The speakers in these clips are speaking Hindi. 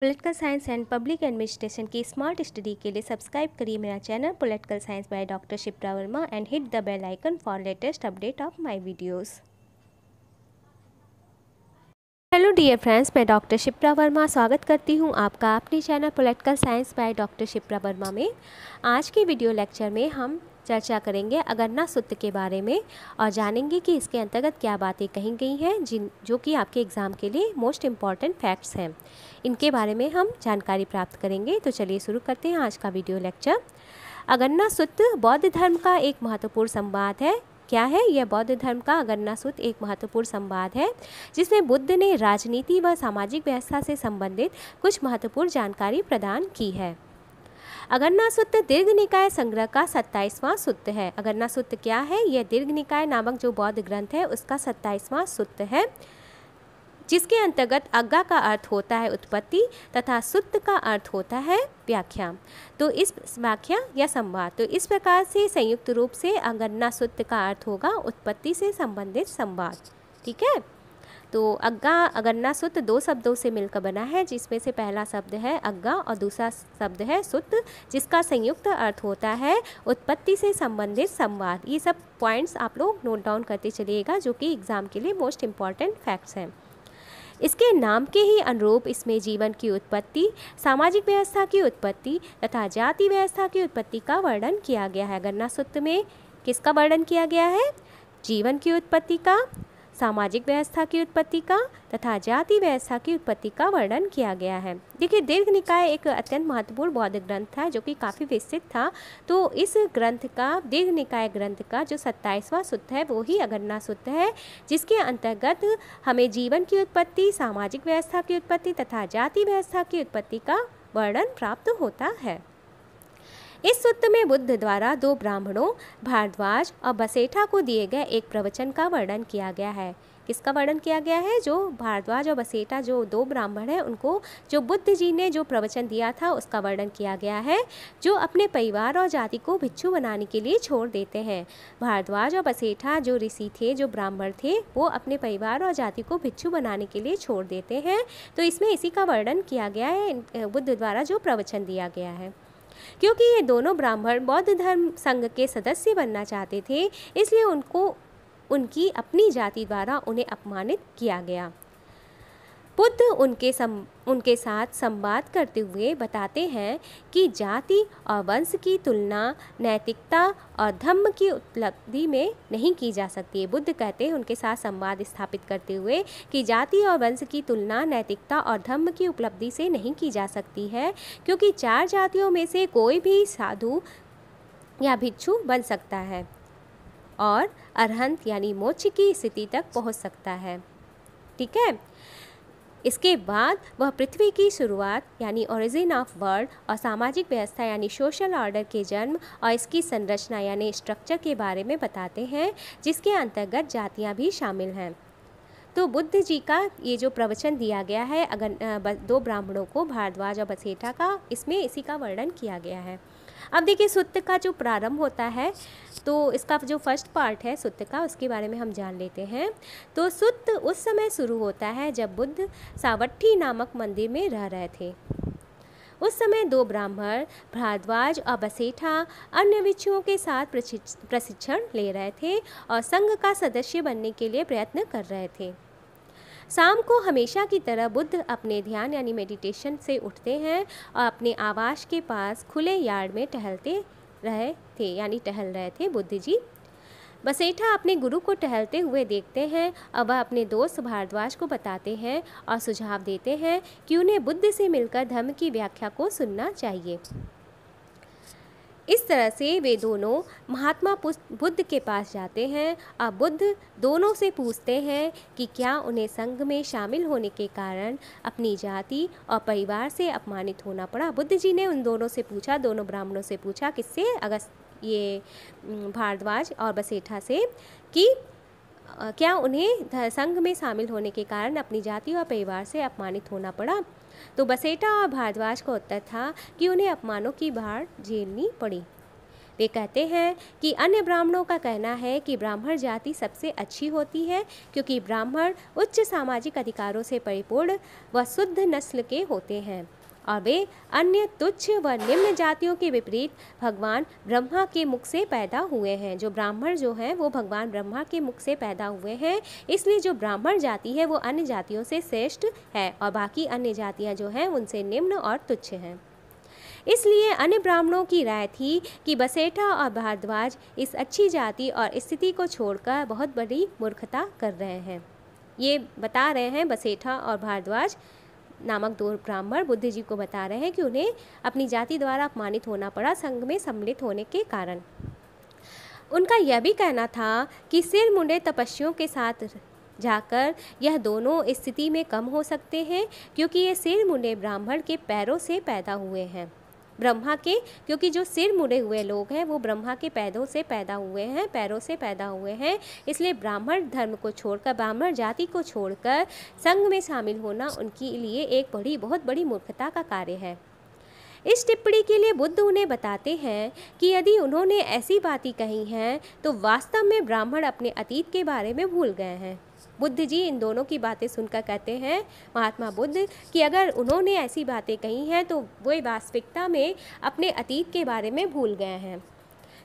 political science and public administration की स्मार्ट स्टडी के लिए सब्सक्राइब करिए मेरा channel political science by doctor Shipra Verma and hit the bell icon for latest update of my videos hello dear friends मैं डॉक्टर शिप्रा वर्मा स्वागत करती हूं आपका अपने channel political science by doctor Shipra Verma में आज के वीडियो लेक्चर में हम चर्चा करेंगे अगरना सूत्र के बारे में और जानेंगे कि इसके अंतर्गत क्या बातें कही गई हैं जिन जो कि आपके एग्ज़ाम के लिए मोस्ट इम्पॉर्टेंट फैक्ट्स हैं इनके बारे में हम जानकारी प्राप्त करेंगे तो चलिए शुरू करते हैं आज का वीडियो लेक्चर अगरना सूत्र बौद्ध धर्म का एक महत्वपूर्ण संवाद है क्या है यह बौद्ध धर्म का अगरना सूत्र एक महत्वपूर्ण संवाद है जिसमें बुद्ध ने राजनीति व सामाजिक व्यवस्था से संबंधित कुछ महत्वपूर्ण जानकारी प्रदान की है अगरना सूत्र दीर्घ निकाय संग्रह का सत्ताईसवां सूत्र है अगरना सूत्र क्या है यह दीर्घ निकाय नामक जो बौद्ध ग्रंथ है उसका सत्ताईसवां सूत्र है जिसके अंतर्गत अग्गा का अर्थ होता है उत्पत्ति तथा सुत्त का अर्थ होता है व्याख्या तो इस व्याख्या या संवाद तो इस प्रकार से संयुक्त रूप से अगन्ना सुत्त का अर्थ होगा उत्पत्ति से संबंधित संवाद ठीक है तो अग्गा अगन्ना सुत दो शब्दों से मिलकर बना है जिसमें से पहला शब्द है अग्गा और दूसरा शब्द है सुत जिसका संयुक्त अर्थ होता है उत्पत्ति से संबंधित संवाद ये सब पॉइंट्स आप लोग नोट डाउन करते चलिएगा जो कि एग्ज़ाम के लिए मोस्ट इम्पॉर्टेंट फैक्ट्स हैं इसके नाम के ही अनुरूप इसमें जीवन की उत्पत्ति सामाजिक व्यवस्था की उत्पत्ति तथा जाति व्यवस्था की उत्पत्ति का वर्णन किया गया है गन्ना सूत्र में किसका वर्णन किया गया है जीवन की उत्पत्ति का सामाजिक व्यवस्था की उत्पत्ति का तथा जाति व्यवस्था की उत्पत्ति का वर्णन किया गया है देखिए दीर्घ निकाय एक अत्यंत महत्वपूर्ण बौद्ध ग्रंथ था जो कि काफ़ी विस्तृत था तो इस ग्रंथ का दीर्घ निकाय ग्रंथ का जो सत्ताईसवां सूत्र है वो ही अगन्ना सूत्र है जिसके अंतर्गत हमें जीवन की उत्पत्ति सामाजिक व्यवस्था की उत्पत्ति तथा जाति व्यवस्था की उत्पत्ति का वर्णन प्राप्त होता है इस सूत्र में बुद्ध द्वारा दो ब्राह्मणों भारद्वाज और बसेठा को दिए गए एक प्रवचन का वर्णन किया गया है किसका वर्णन किया गया है जो भारद्वाज और बसेठा जो दो ब्राह्मण हैं उनको जो बुद्ध जी ने जो प्रवचन दिया था उसका वर्णन किया गया है जो अपने परिवार और जाति को भिक्षु बनाने के लिए छोड़ देते हैं भारद्वाज और बसेठा जो ऋषि थे जो ब्राह्मण थे वो अपने परिवार और जाति को भिक्षु बनाने के लिए छोड़ देते हैं तो इसमें इसी का वर्णन किया गया है बुद्ध द्वारा जो प्रवचन दिया गया है क्योंकि ये दोनों ब्राह्मण बौद्ध धर्म संघ के सदस्य बनना चाहते थे इसलिए उनको उनकी अपनी जाति द्वारा उन्हें अपमानित किया गया बुद्ध उनके सम उनके साथ संवाद करते हुए बताते हैं कि जाति और वंश की तुलना नैतिकता और धर्म की उपलब्धि में नहीं की जा सकती है बुद्ध कहते हैं उनके साथ संवाद स्थापित करते हुए कि जाति और वंश की तुलना नैतिकता और धर्म की उपलब्धि से नहीं की जा सकती है क्योंकि चार जातियों में से कोई भी साधु या भिक्षु बन सकता है और अरहंत यानी मोक्ष की स्थिति तक पहुंच सकता है ठीक है इसके बाद वह पृथ्वी की शुरुआत यानी ओरिजिन ऑफ वर्ल्ड और सामाजिक व्यवस्था यानी सोशल ऑर्डर के जन्म और इसकी संरचना यानी स्ट्रक्चर के बारे में बताते हैं जिसके अंतर्गत जातियाँ भी शामिल हैं तो बुद्ध जी का ये जो प्रवचन दिया गया है अगर दो ब्राह्मणों को भारद्वाज और बसेठा का इसमें इसी का वर्णन किया गया है अब देखिए सूत्र का जो प्रारंभ होता है तो इसका जो फर्स्ट पार्ट है सूत्र का उसके बारे में हम जान लेते हैं तो सूत्र उस समय शुरू होता है जब बुद्ध सावट्ठी नामक मंदिर में रह रहे थे उस समय दो ब्राह्मण भारद्वाज और बसेठा अन्य विच्छुओं के साथ प्रशिक्षण ले रहे थे और संघ का सदस्य बनने के लिए प्रयत्न कर रहे थे शाम को हमेशा की तरह बुद्ध अपने ध्यान यानी मेडिटेशन से उठते हैं और अपने आवास के पास खुले यार्ड में टहलते रहे थे यानी टहल रहे थे बुद्ध जी बसेठा अपने गुरु को टहलते हुए देखते हैं और वह अपने दोस्त भारद्वाज को बताते हैं और सुझाव देते हैं कि उन्हें बुद्ध से मिलकर धर्म की व्याख्या को सुनना चाहिए इस तरह से वे दोनों महात्मा बुद्ध के पास जाते हैं और बुद्ध दोनों से पूछते हैं कि क्या उन्हें संघ में शामिल होने के कारण अपनी जाति और परिवार से अपमानित होना पड़ा बुद्ध जी ने उन दोनों से पूछा दोनों ब्राह्मणों से पूछा किससे अगस्त ये भारद्वाज और बसेठा से कि क्या उन्हें संघ में शामिल होने के कारण अपनी जाति और परिवार से अपमानित होना पड़ा तो बसेटा और भारद्वाज को उत्तर था कि उन्हें अपमानों की भाड़ झेलनी पड़ी वे कहते हैं कि अन्य ब्राह्मणों का कहना है कि ब्राह्मण जाति सबसे अच्छी होती है क्योंकि ब्राह्मण उच्च सामाजिक अधिकारों से परिपूर्ण व शुद्ध नस्ल के होते हैं और वे अन्य तुच्छ व निम्न जातियों के विपरीत भगवान ब्रह्मा के मुख से पैदा हुए हैं जो ब्राह्मण जो हैं वो भगवान ब्रह्मा के मुख से पैदा हुए हैं इसलिए जो ब्राह्मण जाति है वो अन्य जातियों से श्रेष्ठ है और बाकी अन्य जातियाँ जो हैं उनसे निम्न और तुच्छ हैं इसलिए अन्य ब्राह्मणों की राय थी कि बसेठा और भारद्वाज इस अच्छी जाति और स्थिति को छोड़कर बहुत बड़ी मूर्खता कर रहे हैं ये बता रहे हैं बसेठा और भारद्वाज नामक दो ब्राह्मण बुद्ध जी को बता रहे हैं कि उन्हें अपनी जाति द्वारा अपमानित होना पड़ा संघ में सम्मिलित होने के कारण उनका यह भी कहना था कि सिर मुंडे तपस्वियों के साथ जाकर यह दोनों स्थिति में कम हो सकते हैं क्योंकि ये सिर मुंडे ब्राह्मण के पैरों से पैदा हुए हैं ब्रह्मा के क्योंकि जो सिर मुड़े हुए लोग हैं वो ब्रह्मा के पैदों से पैदा हुए हैं पैरों से पैदा हुए हैं इसलिए ब्राह्मण धर्म को छोड़कर ब्राह्मण जाति को छोड़कर संघ में शामिल होना उनके लिए एक बड़ी बहुत बड़ी मूर्खता का कार्य है इस टिप्पणी के लिए बुद्ध उन्हें बताते हैं कि यदि उन्होंने ऐसी बातें कही हैं तो वास्तव में ब्राह्मण अपने अतीत के बारे में भूल गए हैं बुद्ध जी इन दोनों की बातें सुनकर कहते हैं महात्मा बुद्ध कि अगर उन्होंने ऐसी बातें कही हैं तो वे वास्तविकता में अपने अतीत के बारे में भूल गए हैं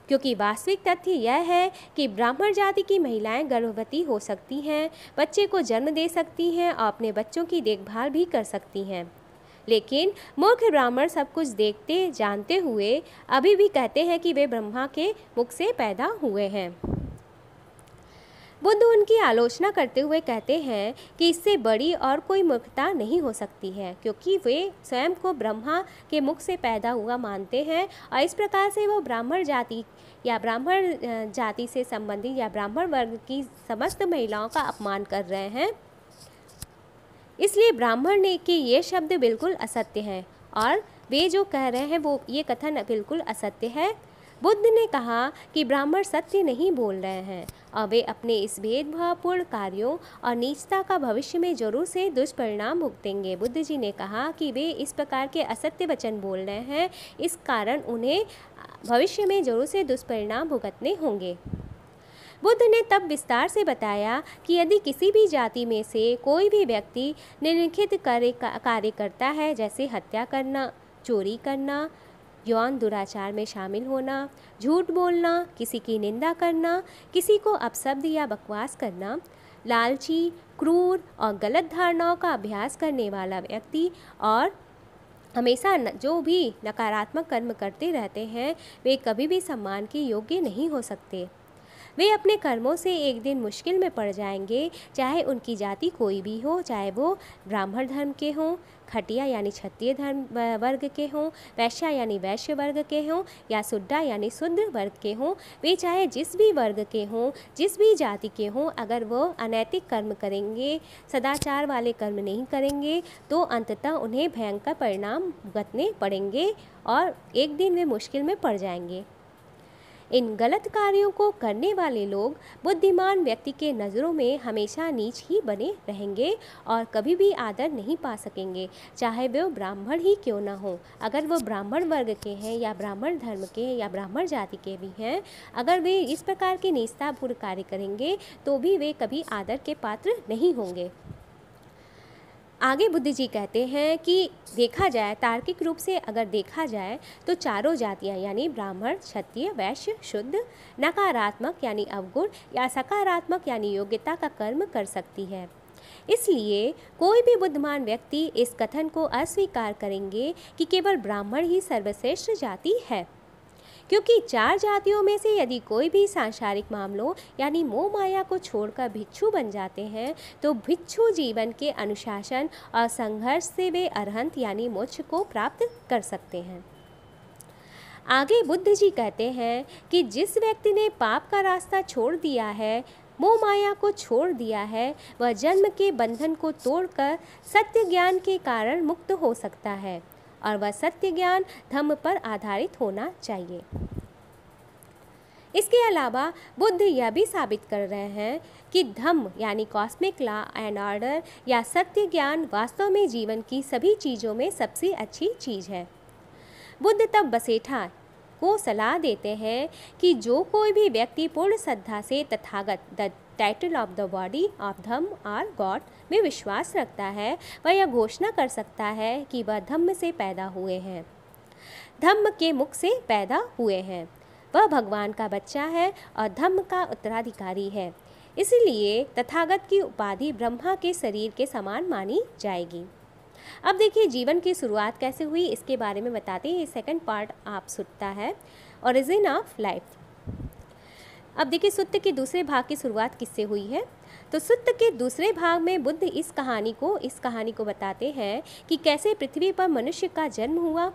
क्योंकि वास्तविक तथ्य यह है कि ब्राह्मण जाति की महिलाएं गर्भवती हो सकती हैं बच्चे को जन्म दे सकती हैं और अपने बच्चों की देखभाल भी कर सकती हैं लेकिन मूर्ख ब्राह्मण सब कुछ देखते जानते हुए अभी भी कहते हैं कि वे ब्रह्मा के मुख से पैदा हुए हैं बुद्ध उनकी आलोचना करते हुए कहते हैं कि इससे बड़ी और कोई मूर्खता नहीं हो सकती है क्योंकि वे स्वयं को ब्रह्मा के मुख से पैदा हुआ मानते हैं और इस प्रकार से वो ब्राह्मण जाति या ब्राह्मण जाति से संबंधित या ब्राह्मण वर्ग की समस्त महिलाओं का अपमान कर रहे हैं इसलिए ब्राह्मण ने के ये शब्द बिल्कुल असत्य हैं और वे जो कह रहे हैं वो ये कथन बिल्कुल असत्य है बुद्ध ने कहा कि ब्राह्मण सत्य नहीं बोल रहे हैं और वे अपने इस भेदभावपूर्ण कार्यों और नीचता का भविष्य में जरूर से दुष्परिणाम भुगतेंगे बुद्ध जी ने कहा कि वे इस प्रकार के असत्य वचन बोल रहे हैं इस कारण उन्हें भविष्य में जरूर से दुष्परिणाम भुगतने होंगे बुद्ध ने तब विस्तार से बताया कि यदि किसी भी जाति में से कोई भी व्यक्ति निरीक्षित कार्य करता है जैसे हत्या करना चोरी करना यौन दुराचार में शामिल होना झूठ बोलना किसी की निंदा करना किसी को अपशब्द या बकवास करना लालची क्रूर और गलत धारणाओं का अभ्यास करने वाला व्यक्ति और हमेशा जो भी नकारात्मक कर्म करते रहते हैं वे कभी भी सम्मान के योग्य नहीं हो सकते वे अपने कर्मों से एक दिन मुश्किल में पड़ जाएंगे चाहे उनकी जाति कोई भी हो चाहे वो ब्राह्मण धर्म के हों खटिया यानी क्षत्रिय धर्म वर्ग के हों वैश्या यानी वैश्य वर्ग के हों या सुड्डा यानी शुद्ध वर्ग के हों वे चाहे जिस भी वर्ग के हों जिस भी जाति के हों अगर वो अनैतिक कर्म करेंगे सदाचार वाले कर्म नहीं करेंगे तो अंततः उन्हें भयंकर परिणाम भुगतने पड़ेंगे और एक दिन वे मुश्किल में पड़ जाएंगे इन गलत कार्यों को करने वाले लोग बुद्धिमान व्यक्ति के नज़रों में हमेशा नीच ही बने रहेंगे और कभी भी आदर नहीं पा सकेंगे चाहे वे ब्राह्मण ही क्यों ना हो अगर वो ब्राह्मण वर्ग के हैं या ब्राह्मण धर्म के या ब्राह्मण जाति के भी हैं अगर वे इस प्रकार के निस्तापूर्ण कार्य करेंगे तो भी वे कभी आदर के पात्र नहीं होंगे आगे बुद्धि जी कहते हैं कि देखा जाए तार्किक रूप से अगर देखा जाए तो चारों जातियाँ यानी ब्राह्मण क्षत्रिय वैश्य शुद्ध नकारात्मक यानी अवगुण या सकारात्मक यानी योग्यता का कर्म कर सकती है इसलिए कोई भी बुद्धिमान व्यक्ति इस कथन को अस्वीकार करेंगे कि केवल ब्राह्मण ही सर्वश्रेष्ठ जाति है क्योंकि चार जातियों में से यदि कोई भी सांसारिक मामलों यानी मोह माया को छोड़कर भिक्षु बन जाते हैं तो भिक्षु जीवन के अनुशासन और संघर्ष से वे अरहंत यानी मोक्ष को प्राप्त कर सकते हैं आगे बुद्ध जी कहते हैं कि जिस व्यक्ति ने पाप का रास्ता छोड़ दिया है मोह माया को छोड़ दिया है वह जन्म के बंधन को तोड़कर सत्य ज्ञान के कारण मुक्त हो सकता है और वह सत्य ज्ञान धम्म पर आधारित होना चाहिए इसके अलावा बुद्ध यह भी साबित कर रहे हैं कि धम्म यानी कॉस्मिक लॉ एंड ऑर्डर या सत्य ज्ञान वास्तव में जीवन की सभी चीज़ों में सबसे अच्छी चीज़ है बुद्ध तब बसेठा को सलाह देते हैं कि जो कोई भी व्यक्ति पूर्ण श्रद्धा से Tathagata title of the body of Dhamma or god में विश्वास रखता है वह यह घोषणा कर सकता है कि वह धम्म से पैदा हुए हैं धम्म के मुख से पैदा हुए हैं वह भगवान का बच्चा है और धम्म का उत्तराधिकारी है इसलिए तथागत की उपाधि ब्रह्मा के शरीर के समान मानी जाएगी अब देखिए जीवन की शुरुआत कैसे हुई इसके बारे में बताते हैं ये सेकंड पार्ट आप सुनता है ओरिजिन ऑफ लाइफ अब देखिए सुत्त के दूसरे भाग की शुरुआत किससे हुई है तो सुत्त के दूसरे भाग में बुद्ध इस कहानी को इस कहानी को बताते हैं कि कैसे पृथ्वी पर मनुष्य का जन्म हुआ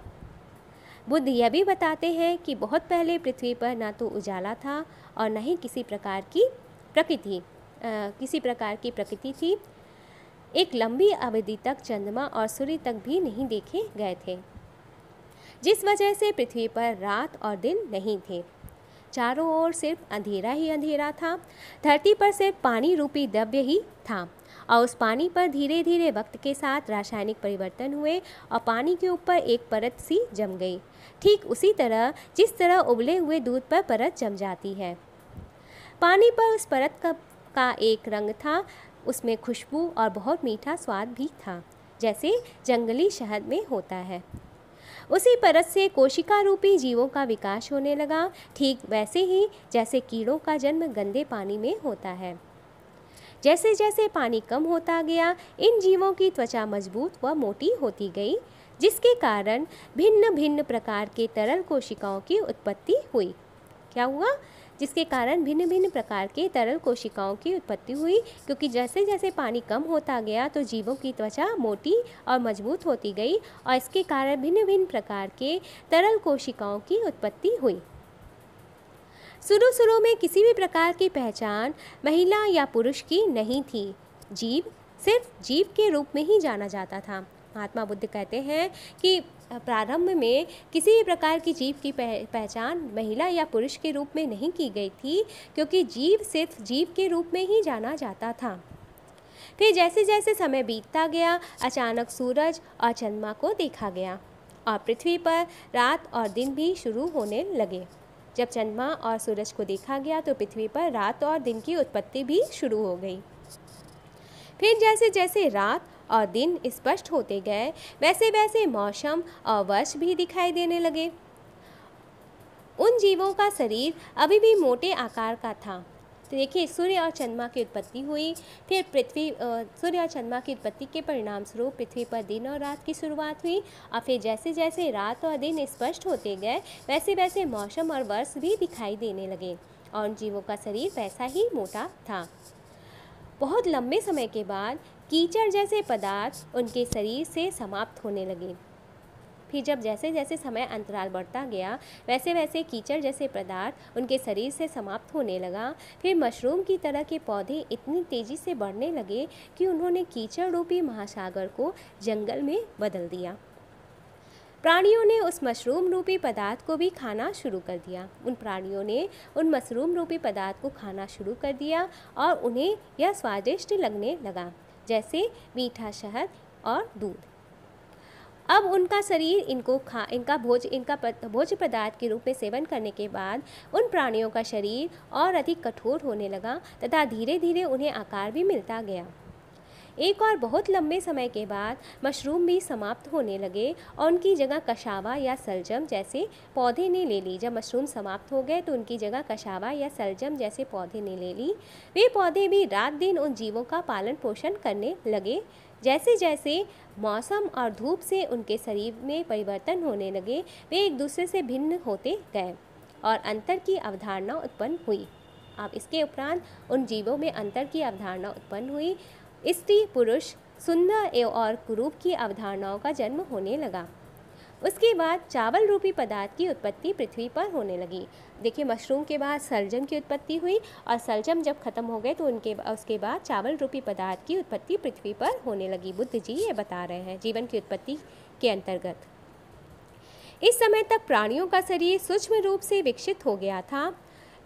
बुद्ध यह भी बताते हैं कि बहुत पहले पृथ्वी पर ना तो उजाला था और न ही किसी प्रकार की प्रकृति किसी प्रकार की प्रकृति थी एक लंबी अवधि तक चंद्रमा और सूर्य तक भी नहीं देखे गए थे जिस वजह से पृथ्वी पर रात और दिन नहीं थे चारों ओर सिर्फ अंधेरा ही अंधेरा था धरती पर सिर्फ पानी रूपी द्रव्य ही था और उस पानी पर धीरे धीरे वक्त के साथ रासायनिक परिवर्तन हुए और पानी के ऊपर एक परत सी जम गई ठीक उसी तरह जिस तरह उबले हुए दूध पर परत जम जाती है पानी पर उस परत का, का एक रंग था उसमें खुशबू और बहुत मीठा स्वाद भी था जैसे जंगली शहद में होता है उसी परत से कोशिका रूपी जीवों का विकास होने लगा ठीक वैसे ही जैसे कीड़ों का जन्म गंदे पानी में होता है जैसे जैसे पानी कम होता गया इन जीवों की त्वचा मजबूत व मोटी होती गई जिसके कारण भिन्न भिन्न प्रकार के तरल कोशिकाओं की उत्पत्ति हुई क्या हुआ जिसके कारण भिन्न भिन्न प्रकार के तरल कोशिकाओं की उत्पत्ति हुई क्योंकि जैसे जैसे पानी कम होता गया तो जीवों की त्वचा मोटी और मजबूत होती गई और इसके कारण भिन्न भिन्न प्रकार के तरल कोशिकाओं की उत्पत्ति हुई शुरू शुरू में किसी भी प्रकार की पहचान महिला या पुरुष की नहीं थी जीव सिर्फ जीव के रूप में ही जाना जाता था महात्मा बुद्ध कहते हैं कि प्रारंभ में किसी भी प्रकार की जीव की पह, पहचान महिला या पुरुष के रूप में नहीं की गई थी क्योंकि जीव सिर्फ जीव के रूप में ही जाना जाता था फिर जैसे जैसे समय बीतता गया अचानक सूरज और चंद्रमा को देखा गया और पृथ्वी पर रात और दिन भी शुरू होने लगे जब चंद्रमा और सूरज को देखा गया तो पृथ्वी पर रात और दिन की उत्पत्ति भी शुरू हो गई फिर जैसे जैसे रात और दिन स्पष्ट होते गए वैसे वैसे मौसम और वर्ष भी दिखाई देने लगे उन जीवों का शरीर अभी भी मोटे आकार का था तो देखिए सूर्य और चंद्रमा की उत्पत्ति हुई फिर पृथ्वी सूर्य और चंद्रमा की उत्पत्ति के परिणाम स्वरूप पृथ्वी पर दिन और रात की शुरुआत हुई और फिर जैसे जैसे रात और दिन स्पष्ट होते गए वैसे वैसे मौसम और वर्ष भी दिखाई देने लगे और उन जीवों का शरीर वैसा ही मोटा था बहुत लंबे समय के बाद कीचड़ जैसे पदार्थ उनके शरीर से समाप्त होने लगे फिर जब जैसे जैसे समय अंतराल बढ़ता गया वैसे वैसे कीचड़ जैसे पदार्थ उनके शरीर से समाप्त होने लगा फिर मशरूम की तरह के पौधे इतनी तेज़ी से बढ़ने लगे कि उन्होंने कीचड़ रूपी महासागर को जंगल में बदल दिया प्राणियों ने उस मशरूम रूपी पदार्थ को भी खाना शुरू कर दिया उन प्राणियों ने उन मशरूम रूपी पदार्थ को खाना शुरू कर दिया और उन्हें यह स्वादिष्ट लगने लगा जैसे मीठा शहद और दूध अब उनका शरीर इनको खा इनका भोज इनका भोज पदार्थ के रूप में सेवन करने के बाद उन प्राणियों का शरीर और अधिक कठोर होने लगा तथा धीरे धीरे उन्हें आकार भी मिलता गया एक और बहुत लंबे समय के बाद मशरूम भी समाप्त होने लगे और उनकी जगह कशावा या सलजम जैसे पौधे ने ले ली जब मशरूम समाप्त हो गए तो उनकी जगह कशावा या सलजम जैसे पौधे ने ले ली वे पौधे भी रात दिन उन जीवों का पालन पोषण करने लगे जैसे जैसे मौसम और धूप से उनके शरीर में परिवर्तन होने लगे वे एक दूसरे से भिन्न होते गए और अंतर की अवधारणा उत्पन्न हुई अब इसके उपरांत उन जीवों में अंतर की अवधारणा उत्पन्न हुई स्त्री पुरुष सुंदर और कुरूप की अवधारणाओं का जन्म होने लगा उसके बाद चावल रूपी पदार्थ की उत्पत्ति पृथ्वी पर होने लगी देखिए मशरूम के बाद सलजम की उत्पत्ति हुई और सलजम जब ख़त्म हो गए तो उनके उसके बाद चावल रूपी पदार्थ की उत्पत्ति पृथ्वी पर होने लगी बुद्ध जी ये बता रहे हैं जीवन की उत्पत्ति के अंतर्गत इस समय तक प्राणियों का शरीर सूक्ष्म रूप से विकसित हो गया था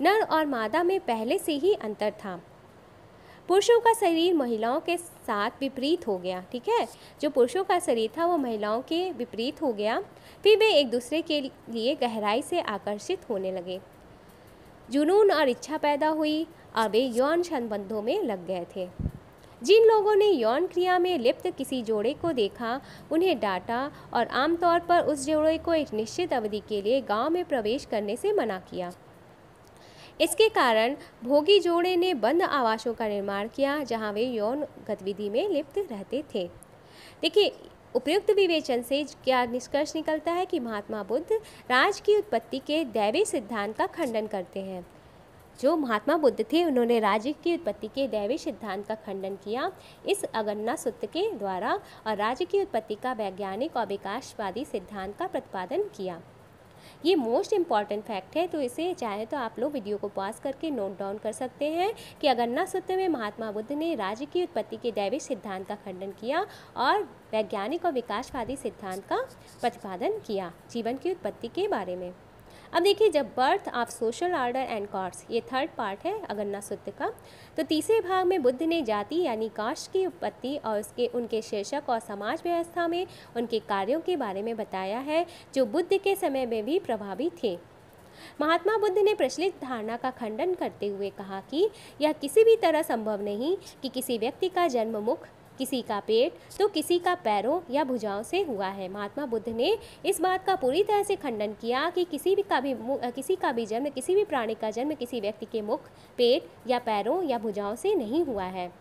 नर और मादा में पहले से ही अंतर था पुरुषों का शरीर महिलाओं के साथ विपरीत हो गया ठीक है जो पुरुषों का शरीर था वो महिलाओं के विपरीत हो गया फिर वे एक दूसरे के लिए गहराई से आकर्षित होने लगे जुनून और इच्छा पैदा हुई और वे यौन संबंधों में लग गए थे जिन लोगों ने यौन क्रिया में लिप्त किसी जोड़े को देखा उन्हें डांटा और आमतौर पर उस जोड़े को एक निश्चित अवधि के लिए गांव में प्रवेश करने से मना किया इसके कारण भोगी जोड़े ने बंद आवासों का निर्माण किया जहां वे यौन गतिविधि में लिप्त रहते थे देखिए उपयुक्त विवेचन से क्या निष्कर्ष निकलता है कि महात्मा बुद्ध राज की उत्पत्ति के दैवी सिद्धांत का खंडन करते हैं जो महात्मा बुद्ध थे उन्होंने राज्य की उत्पत्ति के दैवी सिद्धांत का खंडन किया इस अगन्ना सूत्र के द्वारा और राज्य की उत्पत्ति का वैज्ञानिक और विकासवादी सिद्धांत का प्रतिपादन किया ये मोस्ट इम्पॉर्टेंट फैक्ट है तो इसे चाहे तो आप लोग वीडियो को पॉज करके नोट डाउन कर सकते हैं कि न सूत्र में महात्मा बुद्ध ने राज्य की उत्पत्ति के दैविक सिद्धांत का खंडन किया और वैज्ञानिक और विकासवादी सिद्धांत का प्रतिपादन किया जीवन की उत्पत्ति के बारे में अब देखिए जब birth of social order and cords ये थर्ड पार्ट है न सूत्र का तो तीसरे भाग में बुद्ध ने जाति यानी कास्ट की उत्पत्ति और उसके उनके शीर्षक और समाज व्यवस्था में उनके कार्यों के बारे में बताया है जो बुद्ध के समय में भी प्रभावी थे महात्मा बुद्ध ने प्रचलित धारणा का खंडन करते हुए कहा कि यह किसी भी तरह संभव नहीं कि किसी व्यक्ति का जन्म मुख किसी का पेट तो किसी का पैरों या भुजाओं से हुआ है महात्मा बुद्ध ने इस बात का पूरी तरह से खंडन किया कि किसी भी का भी किसी का भी जन्म किसी भी प्राणी का जन्म किसी व्यक्ति के मुख पेट या पैरों या भुजाओं से नहीं हुआ है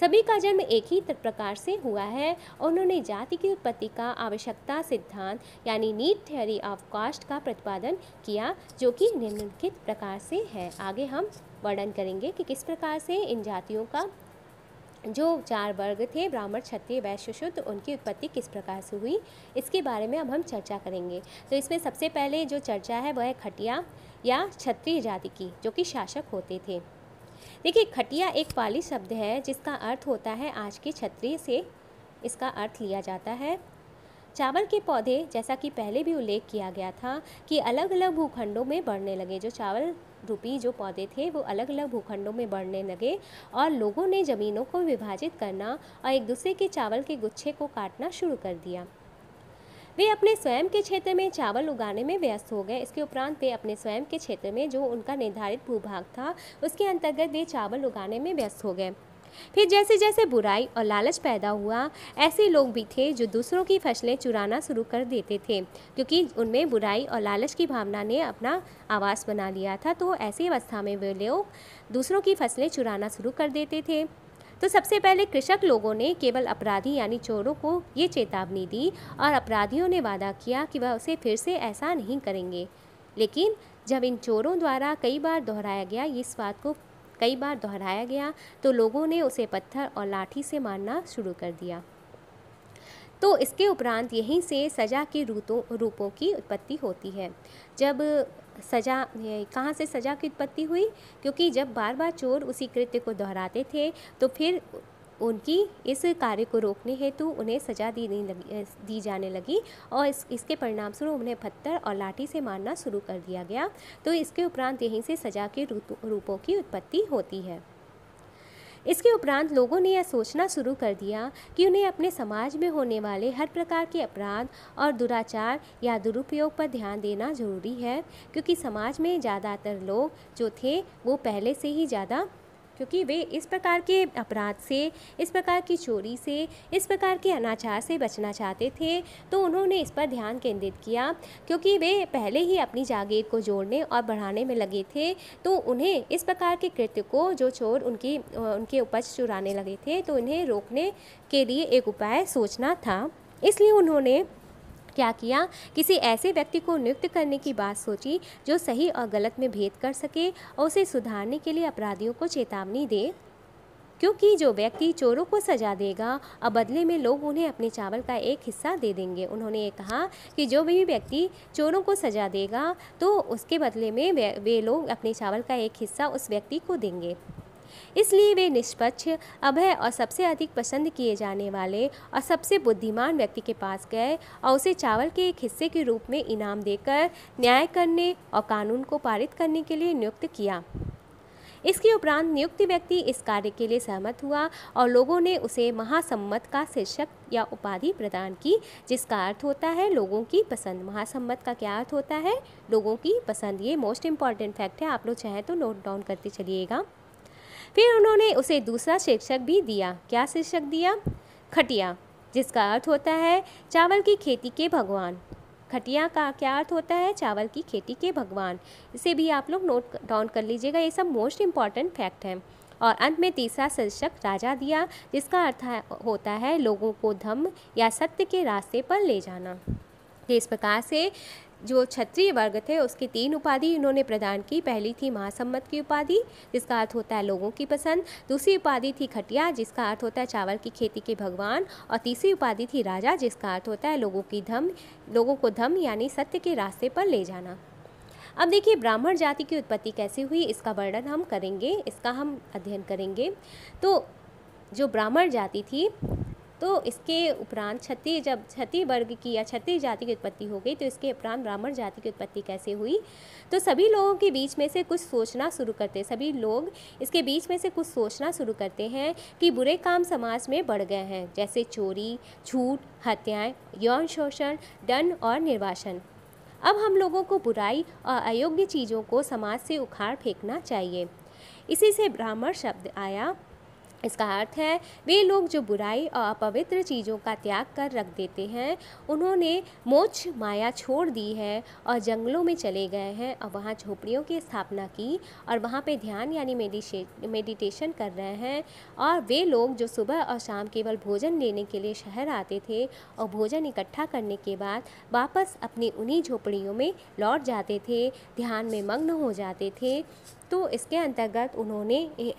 सभी का जन्म एक ही प्रकार से हुआ है और उन्होंने जाति की उत्पत्ति का आवश्यकता सिद्धांत यानी नीट थ्योरी ऑफ कास्ट का प्रतिपादन किया जो कि निम्नलिखित प्रकार से है आगे हम वर्णन करेंगे कि किस प्रकार से इन जातियों का जो चार वर्ग थे ब्राह्मण क्षत्रिय वैश्य शुद्ध उनकी उत्पत्ति किस प्रकार से हुई इसके बारे में अब हम चर्चा करेंगे तो इसमें सबसे पहले जो चर्चा है वह है खटिया या क्षत्रिय जाति की जो कि शासक होते थे देखिए खटिया एक पाली शब्द है जिसका अर्थ होता है आज के क्षत्रिय से इसका अर्थ लिया जाता है चावल के पौधे जैसा कि पहले भी उल्लेख किया गया था कि अलग अलग भूखंडों में बढ़ने लगे जो चावल रूपी जो पौधे थे वो अलग अलग भूखंडों में बढ़ने लगे और लोगों ने ज़मीनों को विभाजित करना और एक दूसरे के चावल के गुच्छे को काटना शुरू कर दिया वे अपने स्वयं के क्षेत्र में चावल उगाने में व्यस्त हो गए इसके उपरांत वे अपने स्वयं के क्षेत्र में जो उनका निर्धारित भूभाग था उसके अंतर्गत वे चावल उगाने में व्यस्त हो गए फिर जैसे जैसे बुराई और लालच पैदा हुआ ऐसे लोग भी थे जो दूसरों की फसलें चुराना शुरू कर देते थे क्योंकि उनमें बुराई और लालच की भावना ने अपना आवास बना लिया था तो ऐसी अवस्था में वे लोग दूसरों की फसलें चुराना शुरू कर देते थे तो सबसे पहले कृषक लोगों ने केवल अपराधी यानी चोरों को ये चेतावनी दी और अपराधियों ने वादा किया कि वह उसे फिर से ऐसा नहीं करेंगे लेकिन जब इन चोरों द्वारा कई बार दोहराया गया इस बात को कई बार दोहराया गया तो लोगों ने उसे पत्थर और लाठी से मारना शुरू कर दिया तो इसके उपरांत यहीं से सज़ा के रूतों रूपों की उत्पत्ति होती है जब सज़ा कहाँ से सज़ा की उत्पत्ति हुई क्योंकि जब बार बार चोर उसी कृत्य को दोहराते थे तो फिर उनकी इस कार्य को रोकने हेतु उन्हें सजा दी लगी दी जाने लगी और इस, इसके परिणामस्वरूप उन्हें पत्थर और लाठी से मारना शुरू कर दिया गया तो इसके उपरांत यहीं से सजा के रूपों की उत्पत्ति होती है इसके उपरांत लोगों ने यह सोचना शुरू कर दिया कि उन्हें अपने समाज में होने वाले हर प्रकार के अपराध और दुराचार या दुरुपयोग पर ध्यान देना जरूरी है क्योंकि समाज में ज़्यादातर लोग जो थे वो पहले से ही ज़्यादा क्योंकि वे इस प्रकार के अपराध से इस प्रकार की चोरी से इस प्रकार के अनाचार से बचना चाहते थे तो उन्होंने इस पर ध्यान केंद्रित किया क्योंकि वे पहले ही अपनी जागीर को जोड़ने और बढ़ाने में लगे थे तो उन्हें इस प्रकार के कृत्य को जो चोर उनकी उनके उपज चुराने लगे थे तो इन्हें रोकने के लिए एक उपाय सोचना था इसलिए उन्होंने क्या किया किसी ऐसे व्यक्ति को नियुक्त करने की बात सोची जो सही और गलत में भेद कर सके और उसे सुधारने के लिए अपराधियों को चेतावनी दे क्योंकि जो व्यक्ति चोरों को सजा देगा और बदले में लोग उन्हें अपने चावल का एक हिस्सा दे देंगे उन्होंने ये कहा कि जो भी व्यक्ति चोरों को सजा देगा तो उसके बदले में वे लोग अपने चावल का एक हिस्सा उस व्यक्ति को देंगे इसलिए वे निष्पक्ष अभय और सबसे अधिक पसंद किए जाने वाले और सबसे बुद्धिमान व्यक्ति के पास गए और उसे चावल के एक हिस्से के रूप में इनाम देकर न्याय करने और कानून को पारित करने के लिए नियुक्त किया इसके उपरांत नियुक्त व्यक्ति इस कार्य के लिए सहमत हुआ और लोगों ने उसे महासम्मत का शीर्षक या उपाधि प्रदान की जिसका अर्थ होता है लोगों की पसंद महासम्मत का क्या अर्थ होता है लोगों की पसंद ये मोस्ट इम्पॉर्टेंट फैक्ट है आप लोग चाहें तो नोट डाउन करते चलिएगा फिर उन्होंने उसे दूसरा शीर्षक भी दिया क्या शीर्षक दिया खटिया जिसका अर्थ होता है चावल की खेती के भगवान खटिया का क्या अर्थ होता है चावल की खेती के भगवान इसे भी आप लोग नोट डाउन कर लीजिएगा ये सब मोस्ट इम्पॉर्टेंट फैक्ट है और अंत में तीसरा शीर्षक राजा दिया जिसका अर्थ होता है लोगों को धम्म या सत्य के रास्ते पर ले जाना इस प्रकार से जो क्षत्रिय वर्ग थे उसकी तीन उपाधि इन्होंने प्रदान की पहली थी महासम्मत की उपाधि जिसका अर्थ होता है लोगों की पसंद दूसरी उपाधि थी खटिया जिसका अर्थ होता है चावल की खेती के भगवान और तीसरी उपाधि थी राजा जिसका अर्थ होता है लोगों की धम लोगों को धम यानी सत्य के रास्ते पर ले जाना अब देखिए ब्राह्मण जाति की उत्पत्ति कैसे हुई इसका वर्णन हम करेंगे इसका हम अध्ययन करेंगे तो जो ब्राह्मण जाति थी तो इसके उपरांत क्षति जब क्षति वर्ग की या क्षति जाति की उत्पत्ति हो गई तो इसके उपरांत ब्राह्मण जाति की उत्पत्ति कैसे हुई तो सभी लोगों के बीच में से कुछ सोचना शुरू करते हैं सभी लोग इसके बीच में से कुछ सोचना शुरू करते हैं कि बुरे काम समाज में बढ़ गए हैं जैसे चोरी झूठ हत्याएं यौन शोषण दंड और निर्वासन अब हम लोगों को बुराई और अयोग्य चीज़ों को समाज से उखाड़ फेंकना चाहिए इसी से ब्राह्मण शब्द आया इसका अर्थ है वे लोग जो बुराई और अपवित्र चीज़ों का त्याग कर रख देते हैं उन्होंने मोच माया छोड़ दी है और जंगलों में चले गए हैं और वहाँ झोपड़ियों की स्थापना की और वहाँ पे ध्यान यानी मेडिटेशन कर रहे हैं और वे लोग जो सुबह और शाम केवल भोजन लेने के लिए शहर आते थे और भोजन इकट्ठा करने के बाद वापस अपनी उन्हीं झोपड़ियों में लौट जाते थे ध्यान में मग्न हो जाते थे तो इसके अंतर्गत उन्होंने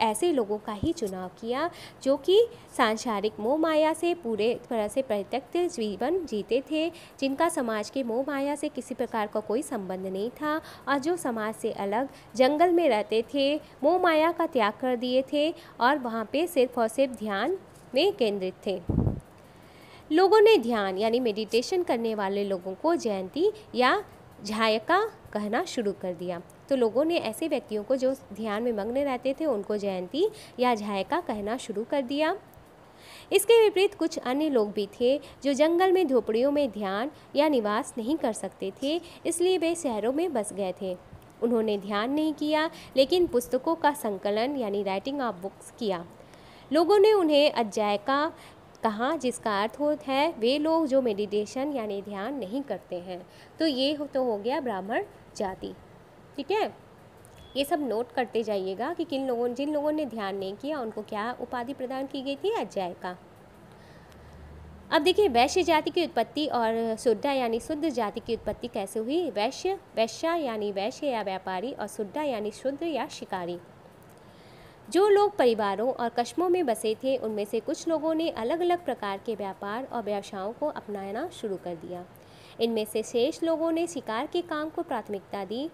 ऐसे लोगों का ही चुनाव किया जो कि सांसारिक मोह माया से पूरे तरह से परित्यक्त जीवन जीते थे जिनका समाज के मोह माया से किसी प्रकार का कोई संबंध नहीं था और जो समाज से अलग जंगल में रहते थे मोह माया का त्याग कर दिए थे और वहाँ पे सिर्फ और सिर्फ ध्यान में केंद्रित थे लोगों ने ध्यान यानी मेडिटेशन करने वाले लोगों को जयंती या झायका कहना शुरू कर दिया तो लोगों ने ऐसे व्यक्तियों को जो ध्यान में मग्न रहते थे उनको जयंती या झायका कहना शुरू कर दिया इसके विपरीत कुछ अन्य लोग भी थे जो जंगल में झोपड़ियों में ध्यान या निवास नहीं कर सकते थे इसलिए वे शहरों में बस गए थे उन्होंने ध्यान नहीं किया लेकिन पुस्तकों का संकलन यानी राइटिंग ऑफ बुक्स किया लोगों ने उन्हें अज्जायका कहा जिसका अर्थ होता है वे लोग जो मेडिटेशन यानी ध्यान नहीं करते हैं तो ये तो हो गया ब्राह्मण जाति ठीक है ये सब नोट करते जाइएगा कि किन लोगों जिन लोगों ने ध्यान नहीं किया उनको क्या उपाधि प्रदान की गई थी अज्याय का अब देखिए वैश्य जाति की उत्पत्ति और शुद्धा यानी शुद्ध जाति की उत्पत्ति कैसे हुई वैश्य वैश्या यानी वैश्य या व्यापारी और शुद्धा यानी शुद्ध या शिकारी जो लोग परिवारों और कस्बों में बसे थे उनमें से कुछ लोगों ने अलग अलग प्रकार के व्यापार और व्यवसायों को अपनाना शुरू कर दिया इनमें से शेष लोगों ने शिकार के काम को प्राथमिकता दी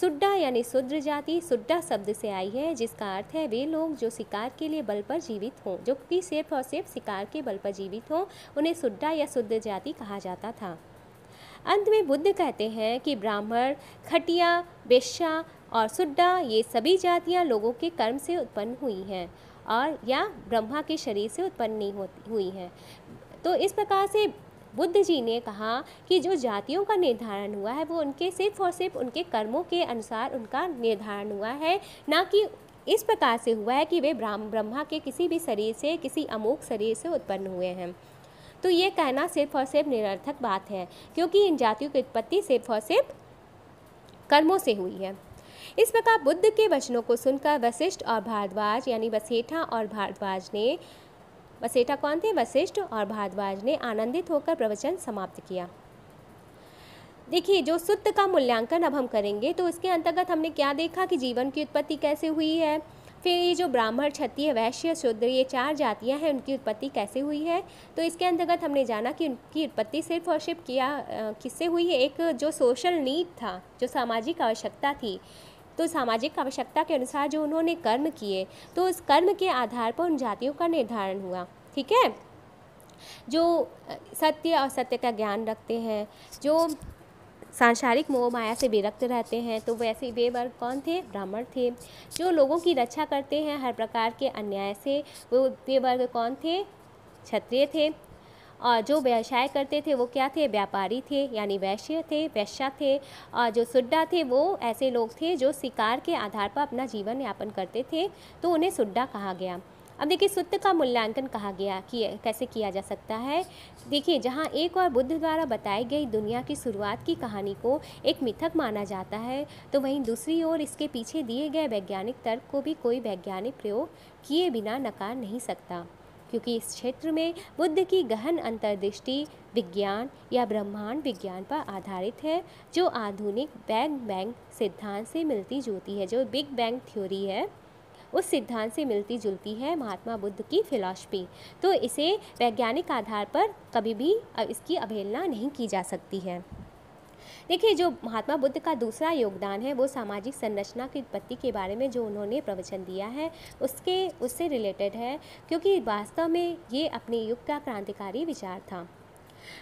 सुड्डा यानी शुद्र जाति सुड्डा शब्द से आई है जिसका अर्थ है वे लोग जो शिकार के लिए बल पर जीवित हों जो कि सिर्फ और सिर्फ शिकार के बल पर जीवित हों उन्हें सुड्डा या शुद्ध जाति कहा जाता था अंत में बुद्ध कहते हैं कि ब्राह्मण खटिया बेशा और सुड्डा ये सभी जातियाँ लोगों के कर्म से उत्पन्न हुई हैं और या ब्रह्मा के शरीर से उत्पन्न नहीं होती हुई हैं तो इस प्रकार से बुद्ध जी ने कहा कि जो जातियों का निर्धारण हुआ है वो उनके सिर्फ और सिर्फ उनके कर्मों के अनुसार उनका निर्धारण हुआ है ना कि इस प्रकार से हुआ है कि वे ब्राह्म ब्रह्मा के किसी भी शरीर से किसी अमोक शरीर से उत्पन्न हुए हैं तो ये कहना सिर्फ और सिर्फ निरर्थक बात है क्योंकि इन जातियों की उत्पत्ति सिर्फ और सिर्फ कर्मों से हुई है इस प्रकार बुद्ध के वचनों को सुनकर वशिष्ठ और भारद्वाज यानी वसेठा और भारद्वाज ने वसेठा कौन थे वशिष्ठ और भारद्वाज ने आनंदित होकर प्रवचन समाप्त किया देखिए जो सुत्त का मूल्यांकन अब हम करेंगे तो उसके अंतर्गत हमने क्या देखा कि जीवन की उत्पत्ति कैसे हुई है फिर ये जो ब्राह्मण क्षत्रिय वैश्य शूद्र ये चार जातियां हैं उनकी उत्पत्ति कैसे हुई है तो इसके अंतर्गत हमने जाना कि उनकी उत्पत्ति सिर्फ और सिर्फ किया किससे हुई है एक जो सोशल नीड था जो सामाजिक आवश्यकता थी तो सामाजिक आवश्यकता के अनुसार जो उन्होंने कर्म किए तो उस कर्म के आधार पर उन जातियों का निर्धारण हुआ ठीक है जो सत्य और सत्य का ज्ञान रखते हैं जो सांसारिक मोह माया से विरक्त रहते हैं तो वैसे वे वर्ग कौन थे ब्राह्मण थे जो लोगों की रक्षा करते हैं हर प्रकार के अन्याय से वो वे वर्ग कौन थे क्षत्रिय थे और जो व्यवसाय करते थे वो क्या थे व्यापारी थे यानी वैश्य थे वैश्या थे और जो सुड्डा थे वो ऐसे लोग थे जो शिकार के आधार पर अपना जीवन यापन करते थे तो उन्हें सुड्डा कहा गया अब देखिए सुत्त का मूल्यांकन कहा गया कि कैसे किया जा सकता है देखिए जहाँ एक और बुद्ध द्वारा बताई गई दुनिया की शुरुआत की कहानी को एक मिथक माना जाता है तो वहीं दूसरी ओर इसके पीछे दिए गए वैज्ञानिक तर्क को भी कोई वैज्ञानिक प्रयोग किए बिना नकार नहीं सकता क्योंकि इस क्षेत्र में बुद्ध की गहन अंतर्दृष्टि विज्ञान या ब्रह्मांड विज्ञान पर आधारित है जो आधुनिक बैग बैंग सिद्धांत से मिलती जुलती है जो बिग बैंग थ्योरी है उस सिद्धांत से मिलती जुलती है महात्मा बुद्ध की फिलॉसफी तो इसे वैज्ञानिक आधार पर कभी भी इसकी अवहेलना नहीं की जा सकती है देखिए जो महात्मा बुद्ध का दूसरा योगदान है वो सामाजिक संरचना की उत्पत्ति के बारे में जो उन्होंने प्रवचन दिया है उसके उससे रिलेटेड है क्योंकि वास्तव में ये अपने युग का क्रांतिकारी विचार था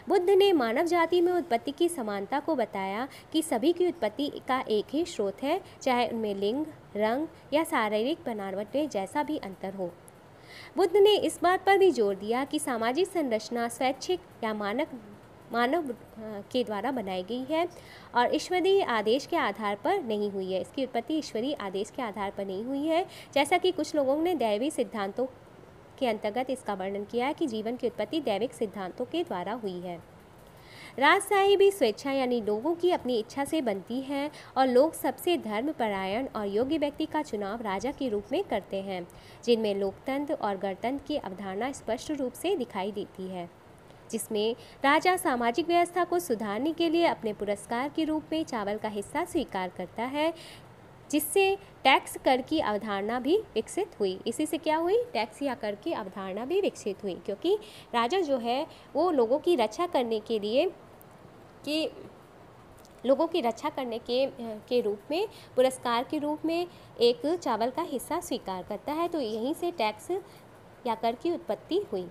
बुद्ध ने मानव जाति में उत्पत्ति की समानता को बताया कि सभी की उत्पत्ति का एक ही स्रोत है चाहे उनमें लिंग रंग या शारीरिक बनावट में जैसा भी अंतर हो बुद्ध ने इस बात पर भी जोर दिया कि सामाजिक संरचना स्वैच्छिक या मानक मानव हाँ, के द्वारा बनाई गई है और ईश्वरीय आदेश के आधार पर नहीं हुई है इसकी उत्पत्ति ईश्वरीय आदेश के आधार पर नहीं हुई है जैसा कि कुछ लोगों ने दैवी सिद्धांतों के अंतर्गत इसका वर्णन किया है कि जीवन की उत्पत्ति दैविक सिद्धांतों के द्वारा हुई है राजशाही भी स्वेच्छा यानी लोगों की अपनी इच्छा से बनती है और लोग सबसे धर्मपरायण और योग्य व्यक्ति का चुनाव राजा के रूप में करते हैं जिनमें लोकतंत्र और गणतंत्र की अवधारणा स्पष्ट रूप से दिखाई देती है जिसमें राजा सामाजिक व्यवस्था को सुधारने के लिए अपने पुरस्कार के रूप में चावल का हिस्सा स्वीकार करता है जिससे टैक्स कर की अवधारणा भी विकसित हुई इसी से क्या हुई टैक्स या कर की अवधारणा भी विकसित हुई क्योंकि राजा जो है वो लोगों की रक्षा करने के लिए कि लोगों की रक्षा करने के के रूप में पुरस्कार के रूप में एक चावल का हिस्सा स्वीकार करता है तो यहीं से टैक्स या कर की उत्पत्ति हुई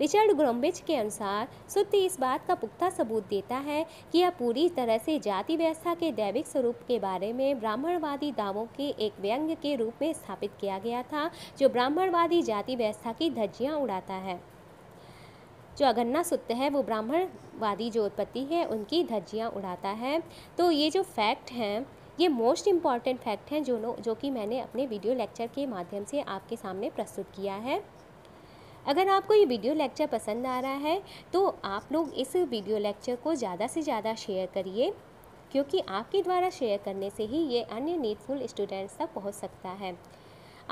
रिचर्ड ग्रोम्बिच के अनुसार सुत्ति इस बात का पुख्ता सबूत देता है कि यह पूरी तरह से जाति व्यवस्था के दैविक स्वरूप के बारे में ब्राह्मणवादी दावों के एक व्यंग के रूप में स्थापित किया गया था जो ब्राह्मणवादी जाति व्यवस्था की धज्जियाँ उड़ाता है जो अगन्ना सुत्त है वो ब्राह्मणवादी जो उत्पत्ति है उनकी धज्जियाँ उड़ाता है तो ये जो फैक्ट हैं ये मोस्ट इम्पॉर्टेंट फैक्ट हैं जो जो कि मैंने अपने वीडियो लेक्चर के माध्यम से आपके सामने प्रस्तुत किया है अगर आपको ये वीडियो लेक्चर पसंद आ रहा है तो आप लोग इस वीडियो लेक्चर को ज़्यादा से ज़्यादा शेयर करिए क्योंकि आपके द्वारा शेयर करने से ही ये अन्य नीडफुल स्टूडेंट्स तक पहुँच सकता है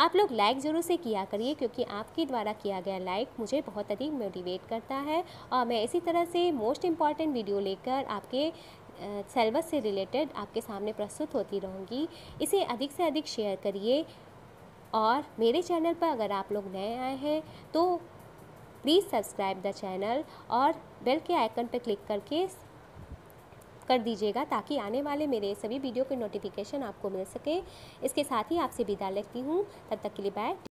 आप लोग लाइक ज़रूर से किया करिए क्योंकि आपके द्वारा किया गया लाइक मुझे बहुत अधिक मोटिवेट करता है और मैं इसी तरह से मोस्ट इम्पॉर्टेंट वीडियो लेकर आपके सेलेबस से रिलेटेड आपके सामने प्रस्तुत होती रहूँगी इसे अधिक से अधिक शेयर करिए और मेरे चैनल पर अगर आप लोग नए आए हैं तो प्लीज़ सब्सक्राइब द चैनल और बेल के आइकन पर क्लिक करके कर दीजिएगा ताकि आने वाले मेरे सभी वीडियो के नोटिफिकेशन आपको मिल सके इसके साथ ही आपसे विदा लेती हूँ तब तक के लिए बाय